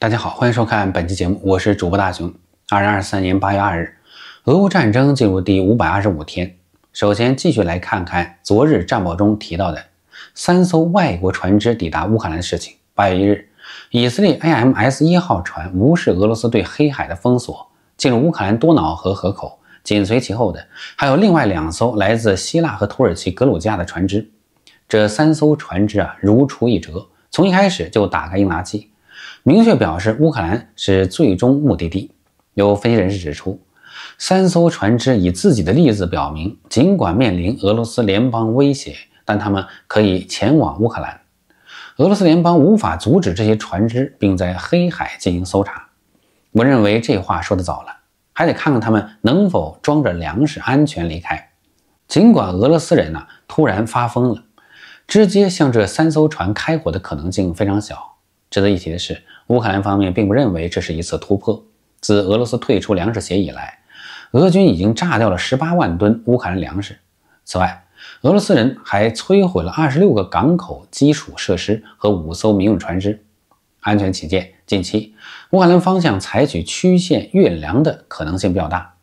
大家好，欢迎收看本期节目，我是主播大熊。二零二三年八月二日，俄乌战争进入第五百二十五天。首先，继续来看看昨日战报中提到的三艘外国船只抵达乌克兰的事情。八月一日，以色列 AMS 一号船无视俄罗斯对黑海的封锁，进入乌克兰多瑙河河口。紧随其后的还有另外两艘来自希腊和土耳其格鲁吉亚的船只。这三艘船只啊，如出一辙，从一开始就打开应答器。明确表示乌克兰是最终目的地。有分析人士指出，三艘船只以自己的例子表明，尽管面临俄罗斯联邦威胁，但他们可以前往乌克兰。俄罗斯联邦无法阻止这些船只，并在黑海进行搜查。我认为这话说的早了，还得看看他们能否装着粮食安全离开。尽管俄罗斯人呢突然发疯了，直接向这三艘船开火的可能性非常小。值得一提的是，乌克兰方面并不认为这是一次突破。自俄罗斯退出粮食协议以来，俄军已经炸掉了十八万吨乌克兰粮食。此外，俄罗斯人还摧毁了二十六个港口基础设施和五艘民用船只。安全起见，近期乌克兰方向采取曲线运粮的可能性比较大。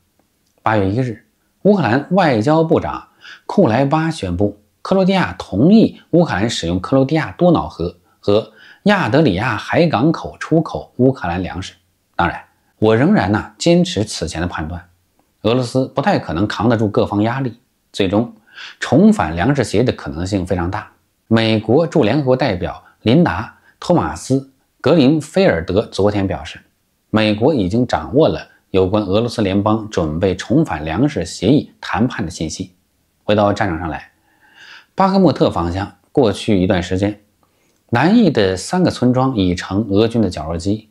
八月一日，乌克兰外交部长库莱巴宣布，克罗地亚同意乌克兰使用克罗地亚多瑙河。和亚德里亚海港口出口乌克兰粮食。当然，我仍然呢坚持此前的判断，俄罗斯不太可能扛得住各方压力，最终重返粮食协议的可能性非常大。美国驻联合国代表琳达·托马斯·格林菲尔德昨天表示，美国已经掌握了有关俄罗斯联邦准备重返粮食协议谈判的信息。回到战场上来，巴赫穆特方向过去一段时间。南翼的三个村庄已成俄军的绞肉机。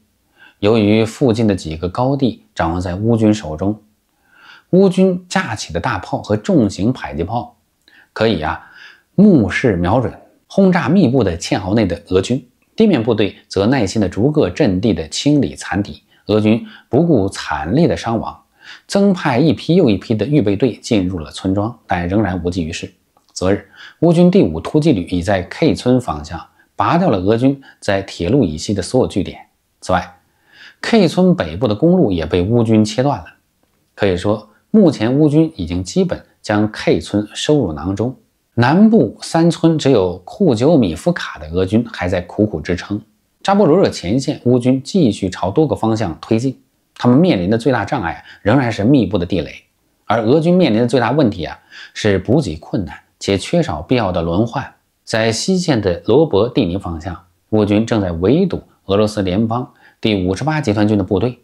由于附近的几个高地掌握在乌军手中，乌军架起的大炮和重型迫击炮可以啊，目视瞄准轰炸密布的堑壕内的俄军。地面部队则耐心地逐个阵地的清理残敌。俄军不顾惨烈的伤亡，增派一批又一批的预备队进入了村庄，但仍然无济于事。昨日，乌军第五突击旅已在 K 村方向。拔掉了俄军在铁路以西的所有据点。此外，K 村北部的公路也被乌军切断了。可以说，目前乌军已经基本将 K 村收入囊中。南部三村只有库久米夫卡的俄军还在苦苦支撑。扎波罗热前线，乌军继续朝多个方向推进。他们面临的最大障碍仍然是密布的地雷，而俄军面临的最大问题啊是补给困难且缺少必要的轮换。在西线的罗伯蒂尼方向，乌军正在围堵俄罗斯联邦第五十八集团军的部队。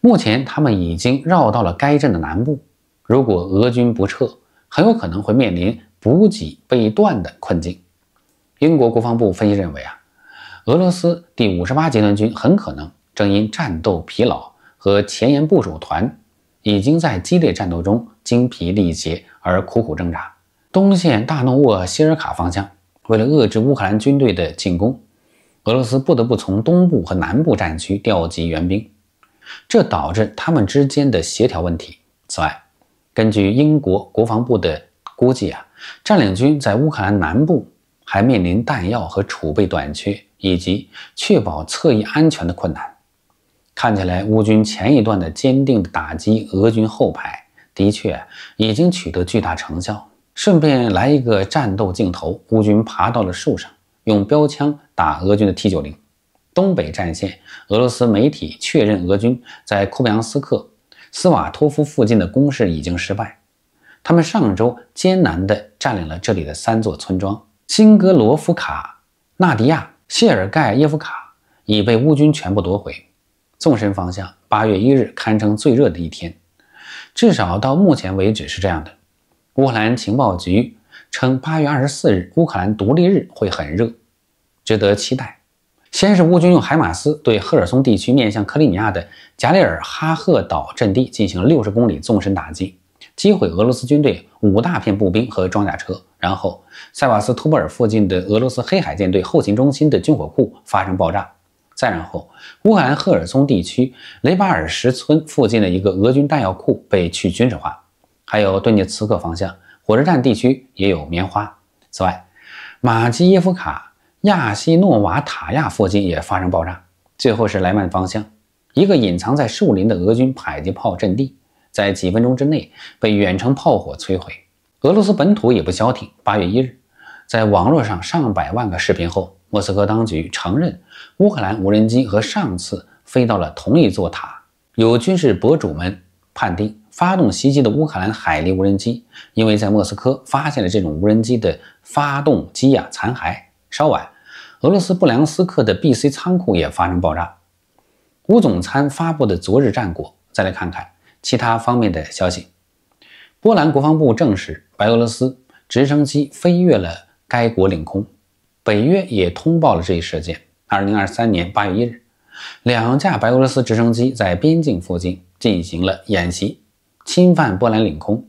目前，他们已经绕到了该镇的南部。如果俄军不撤，很有可能会面临补给被断的困境。英国国防部分析认为，啊，俄罗斯第五十八集团军很可能正因战斗疲劳和前沿部署团已经在激烈战斗中精疲力竭而苦苦挣扎。东线大诺沃希尔卡方向。为了遏制乌克兰军队的进攻，俄罗斯不得不从东部和南部战区调集援兵，这导致他们之间的协调问题。此外，根据英国国防部的估计啊，占领军在乌克兰南部还面临弹药和储备短缺，以及确保侧翼安全的困难。看起来，乌军前一段的坚定打击俄军后排，的确已经取得巨大成效。顺便来一个战斗镜头，乌军爬到了树上，用标枪打俄军的 T90。东北战线，俄罗斯媒体确认，俄军在库布扬斯克、斯瓦托夫附近的攻势已经失败。他们上周艰难地占领了这里的三座村庄：新格罗夫卡、纳迪亚、谢尔盖耶夫卡，已被乌军全部夺回。纵深方向，八月一日堪称最热的一天，至少到目前为止是这样的。乌克兰情报局称，八月二十四日乌克兰独立日会很热，值得期待。先是乌军用海马斯对赫尔松地区面向克里米亚的加里尔哈赫岛阵地进行六十公里纵深打击，击毁俄罗斯军队五大片步兵和装甲车。然后塞瓦斯托波尔附近的俄罗斯黑海舰队后勤中心的军火库发生爆炸。再然后，乌克兰赫尔松地区雷巴尔什村附近的一个俄军弹药库被去军事化。还有顿涅茨克方向火车站地区也有棉花。此外，马基耶夫卡亚西诺瓦塔亚附近也发生爆炸。最后是莱曼方向，一个隐藏在树林的俄军迫击炮阵地，在几分钟之内被远程炮火摧毁。俄罗斯本土也不消停。八月一日，在网络上上百万个视频后，莫斯科当局承认乌克兰无人机和上次飞到了同一座塔。有军事博主们判定。发动袭击的乌克兰海力无人机，因为在莫斯科发现了这种无人机的发动机啊残骸。稍晚，俄罗斯布良斯克的 BC 仓库也发生爆炸。乌总参发布的昨日战果，再来看看其他方面的消息。波兰国防部证实，白俄罗斯直升机飞越了该国领空，北约也通报了这一事件。二零二三年八月一日，两架白俄罗斯直升机在边境附近进行了演习。侵犯波兰领空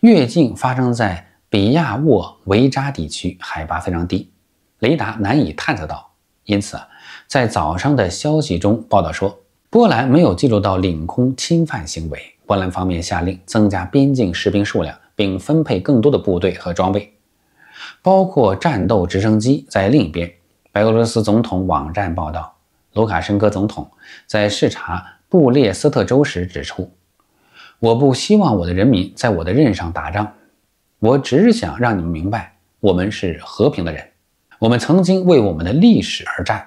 越境发生在比亚沃维扎地区，海拔非常低，雷达难以探测到。因此，在早上的消息中报道说，波兰没有记录到领空侵犯行为。波兰方面下令增加边境士兵数量，并分配更多的部队和装备，包括战斗直升机。在另一边，白俄罗斯总统网站报道，卢卡申科总统在视察布列斯特州时指出。我不希望我的人民在我的任上打仗，我只是想让你们明白，我们是和平的人。我们曾经为我们的历史而战。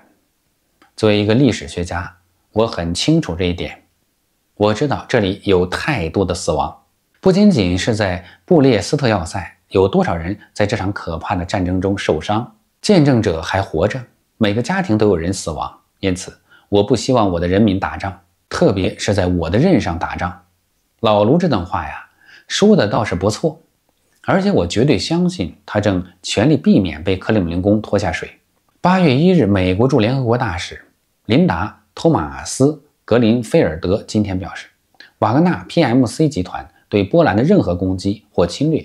作为一个历史学家，我很清楚这一点。我知道这里有太多的死亡，不仅仅是在布列斯特要塞，有多少人在这场可怕的战争中受伤？见证者还活着，每个家庭都有人死亡。因此，我不希望我的人民打仗，特别是在我的任上打仗。老卢这段话呀，说的倒是不错，而且我绝对相信他正全力避免被克里姆林宫拖下水。八月一日，美国驻联合国大使琳达·托马斯·格林菲尔德今天表示，瓦格纳 PMC 集团对波兰的任何攻击或侵略，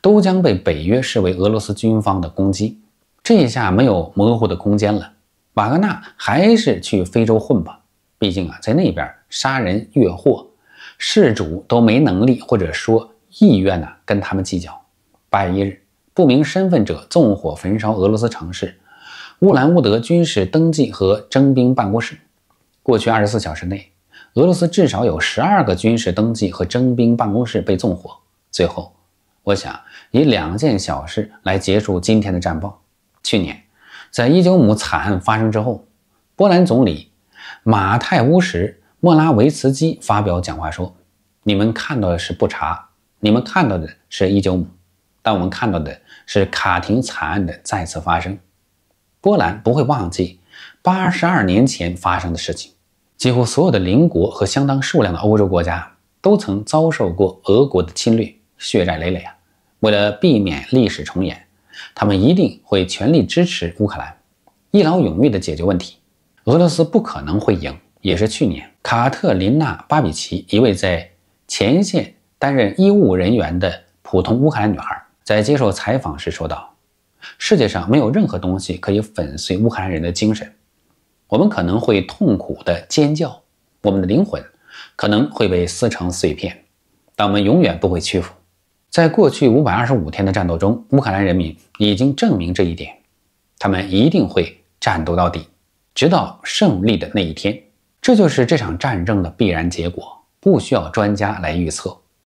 都将被北约视为俄罗斯军方的攻击。这一下没有模糊的空间了，瓦格纳还是去非洲混吧，毕竟啊，在那边杀人越货。事主都没能力或者说意愿呢，跟他们计较。八月一日，不明身份者纵火焚烧俄罗斯城市乌兰乌德军事登记和征兵办公室。过去二十四小时内，俄罗斯至少有十二个军事登记和征兵办公室被纵火。最后，我想以两件小事来结束今天的战报。去年，在伊久姆惨案发生之后，波兰总理马泰乌什。莫拉维茨基发表讲话说：“你们看到的是不查，你们看到的是一九5但我们看到的是卡廷惨案的再次发生。波兰不会忘记82年前发生的事情。几乎所有的邻国和相当数量的欧洲国家都曾遭受过俄国的侵略，血债累累啊！为了避免历史重演，他们一定会全力支持乌克兰，一劳永逸地解决问题。俄罗斯不可能会赢。”也是去年，卡特琳娜·巴比奇，一位在前线担任医务人员的普通乌克兰女孩，在接受采访时说道：“世界上没有任何东西可以粉碎乌克兰人的精神。我们可能会痛苦地尖叫，我们的灵魂可能会被撕成碎片，但我们永远不会屈服。在过去525天的战斗中，乌克兰人民已经证明这一点。他们一定会战斗到底，直到胜利的那一天。”这就是这场战争的必然结果，不需要专家来预测。